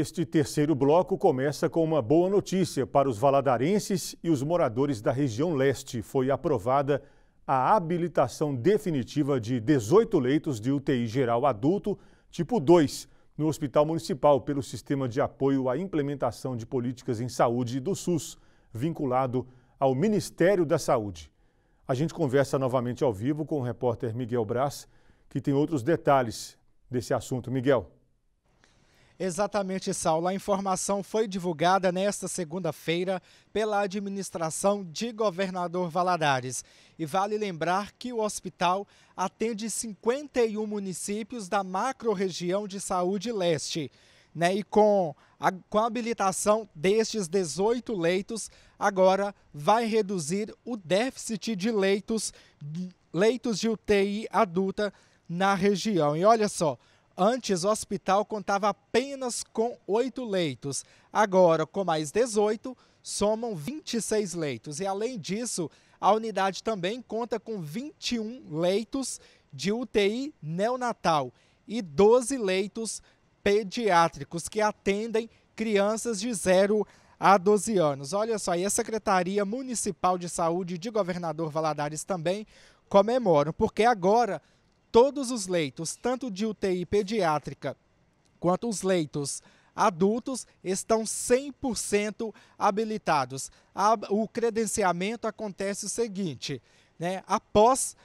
Este terceiro bloco começa com uma boa notícia para os valadarenses e os moradores da região leste. Foi aprovada a habilitação definitiva de 18 leitos de UTI geral adulto tipo 2 no Hospital Municipal pelo Sistema de Apoio à Implementação de Políticas em Saúde do SUS, vinculado ao Ministério da Saúde. A gente conversa novamente ao vivo com o repórter Miguel Braz, que tem outros detalhes desse assunto. Miguel. Exatamente, Saulo. A informação foi divulgada nesta segunda-feira pela administração de governador Valadares. E vale lembrar que o hospital atende 51 municípios da macro-região de saúde leste. Né? E com a, com a habilitação destes 18 leitos, agora vai reduzir o déficit de leitos, leitos de UTI adulta na região. E olha só, Antes, o hospital contava apenas com oito leitos. Agora, com mais 18, somam 26 leitos. E, além disso, a unidade também conta com 21 leitos de UTI neonatal e 12 leitos pediátricos que atendem crianças de 0 a 12 anos. Olha só, e a Secretaria Municipal de Saúde de Governador Valadares também comemoram, porque agora todos os leitos, tanto de UTI pediátrica quanto os leitos adultos estão 100% habilitados. O credenciamento acontece o seguinte, né? após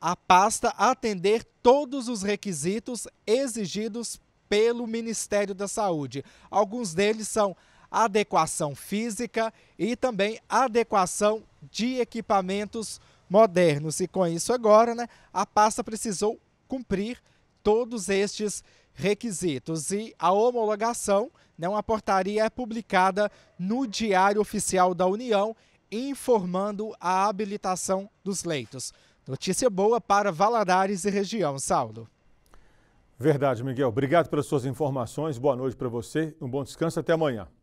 a pasta atender todos os requisitos exigidos pelo Ministério da Saúde. Alguns deles são adequação física e também adequação de equipamentos modernos. E com isso agora, né, a pasta precisou cumprir todos estes requisitos e a homologação, né, uma portaria é publicada no Diário Oficial da União informando a habilitação dos leitos. Notícia boa para Valadares e região, Saulo. Verdade, Miguel. Obrigado pelas suas informações. Boa noite para você. Um bom descanso. Até amanhã.